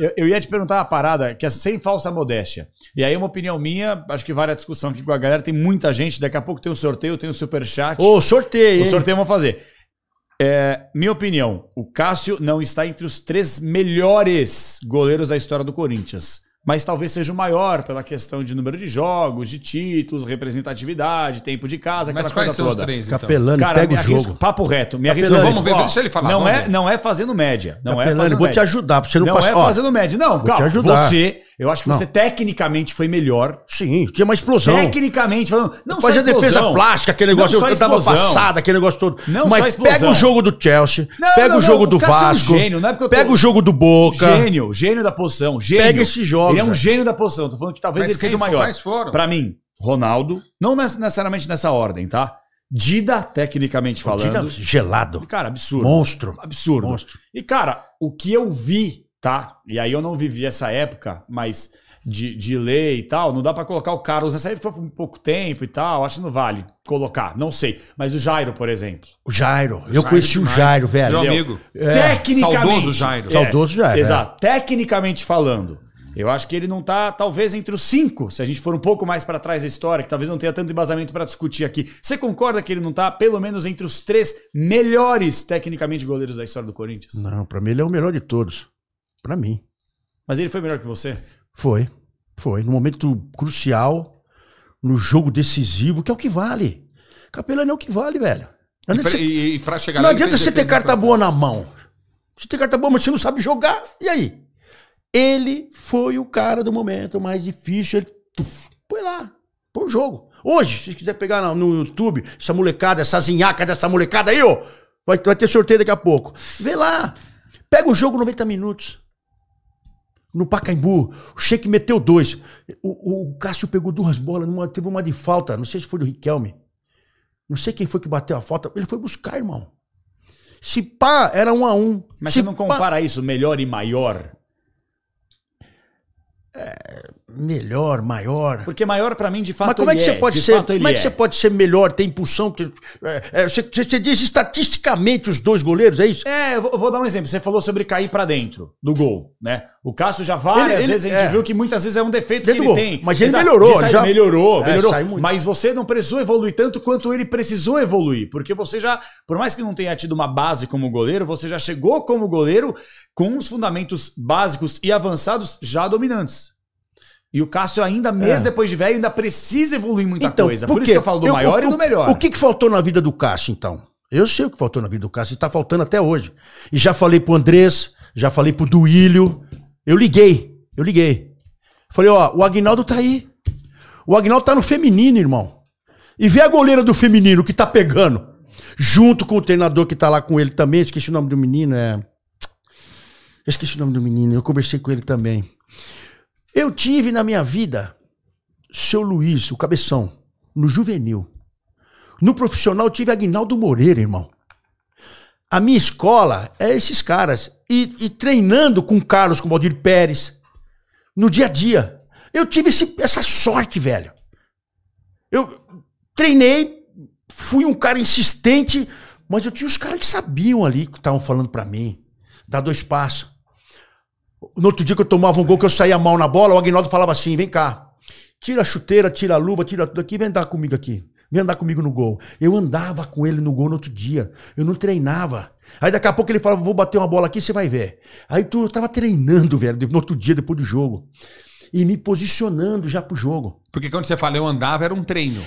Eu, eu, ia te perguntar uma parada, que é sem falsa modéstia. E aí, uma opinião minha, acho que vale a discussão aqui com a galera. Tem muita gente, daqui a pouco tem um sorteio, tem um superchat. Ô, sorteio! O sorteio vamos fazer. É, minha opinião, o Cássio não está entre os três melhores goleiros da história do Corinthians mas talvez seja o maior pela questão de número de jogos, de títulos, representatividade, tempo de casa, aquela mas quais coisa são toda. Os três, então? Capelani, Cara, pega o arrisco, jogo. Papo reto, me Capelani, Vamos ver, ó, deixa ele falar. Não é, não é fazendo média. Não é Capelani, é fazendo vou média. te ajudar, você não, não é fazendo média. Não, vou calma. Te ajudar. Você, eu acho que não. você tecnicamente foi melhor. Sim, tinha uma explosão. Tecnicamente, falando, não Fazia defesa plástica, aquele negócio, eu tava passada, aquele negócio todo. Não mas pega o jogo do Chelsea, não, pega o jogo do Vasco, pega o jogo do Boca. Gênio, gênio da posição, gênio. Pega esse jogo ele é um gênio da posição. Tô falando que talvez Mas ele seja o maior. Para mim, Ronaldo, não necessariamente nessa ordem, tá? Dida, tecnicamente falando. Dida gelado. Cara, absurdo. Monstro. Absurdo. Monstro. E, cara, o que eu vi, tá? E aí eu não vivi essa época, mas de, de ler e tal, não dá para colocar o Carlos Essa época foi um pouco tempo e tal, acho que não vale colocar, não sei. Mas o Jairo, por exemplo. O Jairo. eu Jairo conheci demais. o Jairo, velho. Meu amigo. É. Tecnicamente. Saudoso Jairo. É, Saudoso Jairo. É. Exato. É. Tecnicamente falando eu acho que ele não está, talvez, entre os cinco, se a gente for um pouco mais para trás da história, que talvez não tenha tanto embasamento para discutir aqui. Você concorda que ele não está, pelo menos, entre os três melhores, tecnicamente, goleiros da história do Corinthians? Não, para mim ele é o melhor de todos. Para mim. Mas ele foi melhor que você? Foi. Foi. No momento crucial, no jogo decisivo, que é o que vale. Capelano é o que vale, velho. Não adianta, e, e, não adianta você ter carta boa na mão. Você tem carta boa, mas você não sabe jogar, e aí? Ele foi o cara do momento mais difícil. Ele tuf, lá, põe o jogo. Hoje, se quiser pegar no, YouTube, essa molecada, essa zinhaca dessa molecada aí, ó. Vai, vai ter sorteio daqui a pouco. Vê lá. Pega o jogo 90 minutos. No Pacaembu, o Sheik meteu dois. O, o, o Cássio pegou duas bolas, numa, teve uma de falta, não sei se foi do Riquelme. Não sei quem foi que bateu a falta. Ele foi buscar, irmão. Se pá, era um a um. Mas Se você não compara pá... isso, melhor e maior? Uh, melhor, maior. Porque maior para mim de fato Mas como é que você é, pode de ser? Como é que é. você pode ser melhor, ter impulsão? Ter, é, é você, você, diz estatisticamente os dois goleiros, é isso? É, eu vou dar um exemplo. Você falou sobre cair para dentro do gol, né? O Cássio já várias ele, ele, vezes a gente viu que muitas vezes é um defeito que ele tem. Mas ele Exato. melhorou, sair, já melhorou, melhorou. Mas você não precisou evoluir tanto quanto ele precisou evoluir, porque você já, por mais que não tenha tido uma base como goleiro, você já chegou como goleiro com os fundamentos básicos e avançados já dominantes. E o Cássio ainda, mesmo é. depois de velho, ainda precisa evoluir muita então, coisa. Por, por isso que eu falo do eu, maior o, e do melhor. O que, que faltou na vida do Cássio, então? Eu sei o que faltou na vida do Cássio e tá faltando até hoje. E já falei pro Andrés, já falei pro Duílio. Eu liguei, eu liguei. Falei, ó, o Agnaldo tá aí. O Agnaldo tá no feminino, irmão. E vê a goleira do feminino que tá pegando. Junto com o treinador que tá lá com ele também. Esqueci o nome do menino, é. Esqueci o nome do menino, eu conversei com ele também. Eu tive na minha vida seu Luiz, o cabeção, no juvenil. No profissional tive Aguinaldo Moreira, irmão. A minha escola é esses caras. E, e treinando com Carlos, com Valdir Pérez, no dia a dia. Eu tive esse, essa sorte, velho. Eu treinei, fui um cara insistente, mas eu tinha os caras que sabiam ali, que estavam falando para mim. Dá dois passos. No outro dia que eu tomava um gol que eu saía mal na bola, o Agnaldo falava assim: vem cá, tira a chuteira, tira a luva, tira tudo aqui, vem andar comigo aqui. Vem andar comigo no gol. Eu andava com ele no gol no outro dia. Eu não treinava. Aí daqui a pouco ele falava: vou bater uma bola aqui, você vai ver. Aí tu, eu tava treinando, velho, no outro dia, depois do jogo. E me posicionando já pro jogo. Porque quando você fala eu andava, era um treino.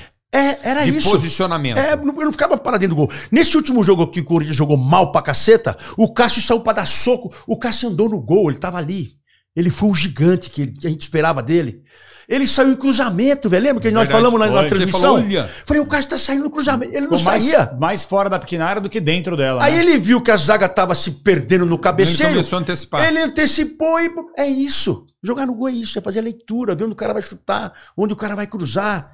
Era de isso. posicionamento. É, eu não ficava paradinho do gol. Nesse último jogo que o Corinthians jogou mal pra caceta, o Cássio saiu pra dar soco. O Cássio andou no gol, ele tava ali. Ele foi o gigante que a gente esperava dele. Ele saiu em cruzamento, velho. Lembra que nós Verdade, falamos na, na transmissão? Falou, Falei, o Cássio tá saindo no cruzamento. Ele não mais, saía. Mais fora da pequena área do que dentro dela. Aí né? ele viu que a zaga tava se perdendo no cabeceio. Ele começou a antecipar. Ele antecipou e. É isso. Jogar no gol é isso. É fazer a leitura, ver onde o cara vai chutar, onde o cara vai cruzar.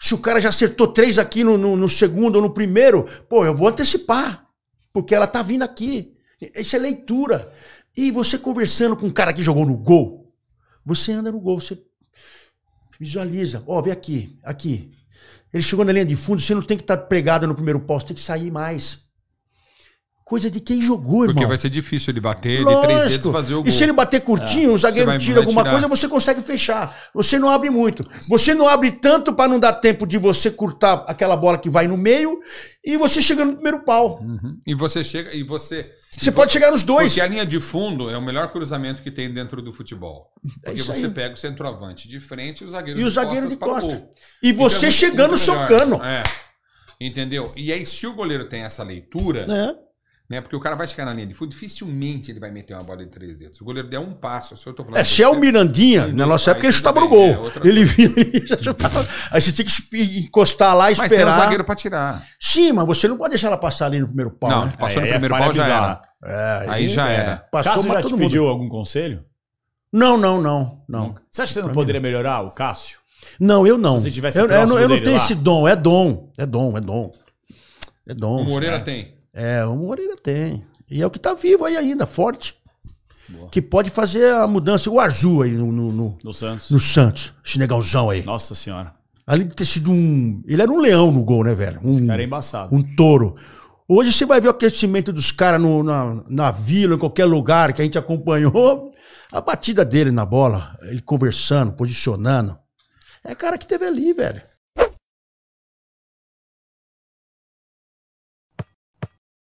Se o cara já acertou três aqui no, no, no segundo ou no primeiro, pô, eu vou antecipar, porque ela tá vindo aqui. Isso é leitura. E você conversando com um cara que jogou no gol, você anda no gol, você visualiza. Ó, oh, vem aqui, aqui. Ele chegou na linha de fundo, você não tem que estar tá pregado no primeiro posto, tem que sair mais. Coisa de quem jogou, irmão. Porque vai ser difícil ele bater Lógico. de três dedos fazer o gol. E se ele bater curtinho, é. o zagueiro vai, tira vai alguma tirar. coisa, você consegue fechar. Você não abre muito. Você não abre tanto para não dar tempo de você curtar aquela bola que vai no meio e você chega no primeiro pau. Uhum. E você chega e você você pode chegar nos dois. Porque a linha de fundo é o melhor cruzamento que tem dentro do futebol. É Porque você aí. pega o centroavante de frente e o zagueiro e de o zagueiro de costa. E então, você então, chegando socando. É. Entendeu? E aí, se o goleiro tem essa leitura, é. Né? Porque o cara vai chegar na linha de fundo, dificilmente ele vai meter uma bola de três dedos. Se o goleiro der um passo, se eu tô falando. É, se é o Mirandinha, na nossa época ele chutava no gol. É, ele vinha e já chutava. Aí você tinha que encostar lá e esperar. Mas tem um zagueiro pra tirar. Sim, mas você não pode deixar ela passar ali no primeiro pau. Não, né? passou aí, no é primeiro pau já era. aí, já é. era. Passou Cássio já te pediu algum conselho? Não, não, não, não. Você acha que você não poderia melhorar o Cássio? Não, eu não. Se você tivesse eu, eu, eu não tenho lá. esse dom, é dom. É dom, é dom. É dom. O Moreira é. tem. É, o Moreira tem. E é o que está vivo aí ainda, forte. Boa. Que pode fazer a mudança. O Arzu aí no, no, no, no Santos. No Santos. Senegalzão aí. Nossa senhora. Além de ter sido um. Ele era um leão no gol, né, velho? Um, Esse cara é embaçado. Um touro. Hoje você vai ver o aquecimento dos caras na, na vila, em qualquer lugar que a gente acompanhou. A batida dele na bola, ele conversando, posicionando. É cara que teve ali, velho.